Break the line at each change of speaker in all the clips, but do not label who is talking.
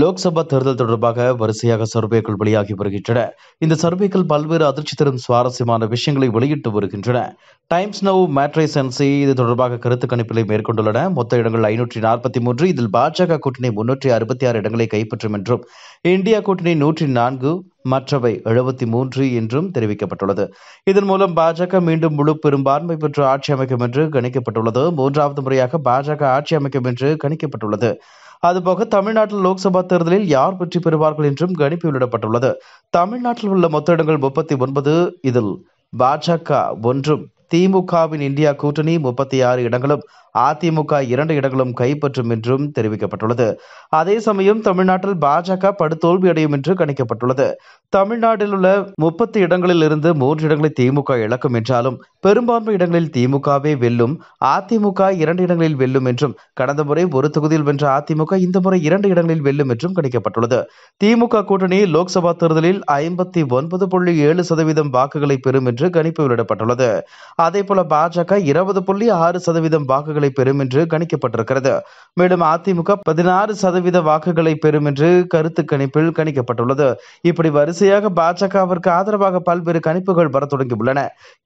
லோக்சபா தேர்தல் தொடர்பாக வரிசையாக சர்வேக்கள் வெளியாகி வருகின்றன இந்த சர்வேக்கள் பல்வேறு அதிர்ச்சி தரும் சுவாரஸ்யமான விஷயங்களை வெளியிட்டு வருகின்றன டைம்ஸ் நவ் மேட்ரைஸ் என்சி இது தொடர்பாக கருத்து கணிப்பிலை மேற்கொண்டுள்ளன மொத்த இடங்கள் ஐநூற்றி நாற்பத்தி மூன்று இதில் பாஜக கூட்டணி முன்னூற்றி அறுபத்தி ஆறு இடங்களை கைப்பற்றும் என்றும் இந்தியா கூட்டணி நூற்றி நான்கு மற்றவை எழுபத்தி மூன்று என்றும் தெரிவிக்கப்பட்டுள்ளது இதன் மூலம் பாஜக மீண்டும் முழு பெரும்பான்மை பெற்று ஆட்சி அமைக்கும் என்று கணிக்கப்பட்டுள்ளது மூன்றாவது முறையாக பாஜக ஆட்சி அமைக்கும் என்று கணிக்கப்பட்டுள்ளது அதுபோக தமிழ்நாட்டில் லோக்சபா தேர்தலில் யார் வெற்றி பெறுவார்கள் என்றும் கணிப்பு வெளியிடப்பட்டுள்ளது தமிழ்நாட்டில் உள்ள மொத்த இடங்கள் முப்பத்தி ஒன்பது இதில் பாஜக ஒன்றும் திமுகவின் இந்தியா கூட்டணி முப்பத்தி ஆறு இடங்களும் அதிமுக இரண்டு இடங்களும் கைப்பற்றும் என்றும் தெரிவிக்கப்பட்டுள்ளது அதே சமயம் தமிழ்நாட்டில் பாஜக படுதோல்வி அடையும் என்று கணிக்கப்பட்டுள்ளது தமிழ்நாட்டில் உள்ள முப்பத்து இடங்களில் இருந்து மூன்று இடங்களை திமுக இழக்கும் என்றாலும் பெரும்பான்மை இடங்களில் திமுகவே வெல்லும் அதிமுக இரண்டு இடங்களில் வெல்லும் என்றும் கடந்த முறை ஒரு தொகுதியில் வென்ற அதிமுக இந்த முறை இரண்டு இடங்களில் வெல்லும் என்றும் கணிக்கப்பட்டுள்ளது திமுக கூட்டணி லோக்சபா தேர்தலில் ஐம்பத்தி ஒன்பது புள்ளி ஏழு சதவீதம் வாக்குகளை பெறும் என்று கணிப்பு வெளியிடப்பட்டுள்ளது போல பாஜக இருபது புள்ளி ஆறு சதவீதம் வாக்குகள் வாக்குகளை பெறும் என்று கணிக்கப்பட்டிருக்கிறது மேலும் அதிமுக பதினாறு சதவீத வாக்குகளை பெறும் என்று கருத்து கணிப்பில் கணிக்கப்பட்டுள்ளது இப்படி வரிசையாக பாஜகவிற்கு ஆதரவாக பல்வேறு கணிப்புகள் வர தொடங்கியுள்ளன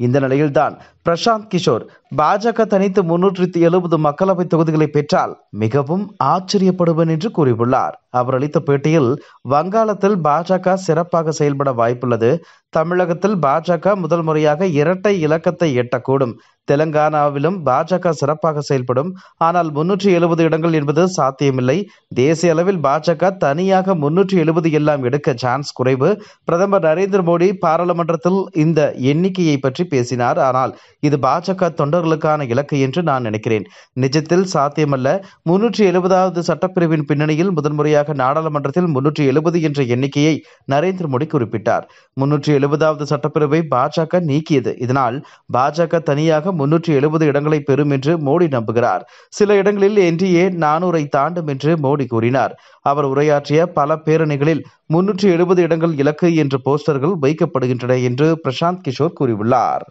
இந்த நிலையில்தான் பிரசாந்த் கிஷோர் பாஜக தனித்து முன்னூற்றி எழுபது மக்களவை தொகுதிகளை பெற்றால் மிகவும் ஆச்சரியப்படுவேன் என்று கூறியுள்ளார் அவர் அளித்த பேட்டியில் வங்காளத்தில் பாஜக சிறப்பாக செயல்பட வாய்ப்புள்ளது தமிழகத்தில் பாஜக முதல் முறையாக இரட்டை இலக்கத்தை எட்டக்கூடும் தெலங்கானாவிலும் பாஜக சிறப்பாக செயல்படும் ஆனால் முன்னூற்றி எழுபது இடங்கள் என்பது சாத்தியமில்லை தேசிய அளவில் பாஜக தனியாக முன்னூற்றி எழுபது எல்லாம் எடுக்க சான்ஸ் குறைவு பிரதமர் நரேந்திர மோடி பாராளுமன்றத்தில் இந்த எண்ணிக்கையை பற்றி பேசினார் ஆனால் இது பாஜக தொண்டர்களுக்கான இலக்கு என்று நான் நினைக்கிறேன் நிஜத்தில் சாத்தியமல்ல முன்னூற்றி எழுபதாவது சட்டப்பிரிவின் பின்னணியில் முதன்முறையாக வழியாக நாடாளுமன்றத்தில் முன்னூற்றி எழுபது என்ற எண்ணிக்கையை நரேந்திர மோடி குறிப்பிட்டார் முன்னூற்றி எழுபதாவது சட்டப்பேரவை பாஜக நீக்கியது இதனால் பாஜக தனியாக முன்னூற்றி எழுபது இடங்களை பெறும் என்று மோடி நம்புகிறார் சில இடங்களில் என்டிஏ நானூரை தாண்டும் என்று மோடி கூறினார் அவர் உரையாற்றிய பல பேரணிகளில் முன்னூற்றி எழுபது இடங்கள் இலக்கு என்ற போஸ்டர்கள் வைக்கப்படுகின்றன என்று பிரசாந்த் கிஷோர் கூறியுள்ளார்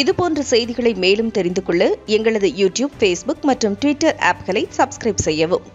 இதுபோன்ற செய்திகளை மேலும் தெரிந்து கொள்ள எங்களது யூடியூப் ஃபேஸ்புக் மற்றும் ட்விட்டர் ஆப்களை சப்ஸ்கிரைப் செய்யவும்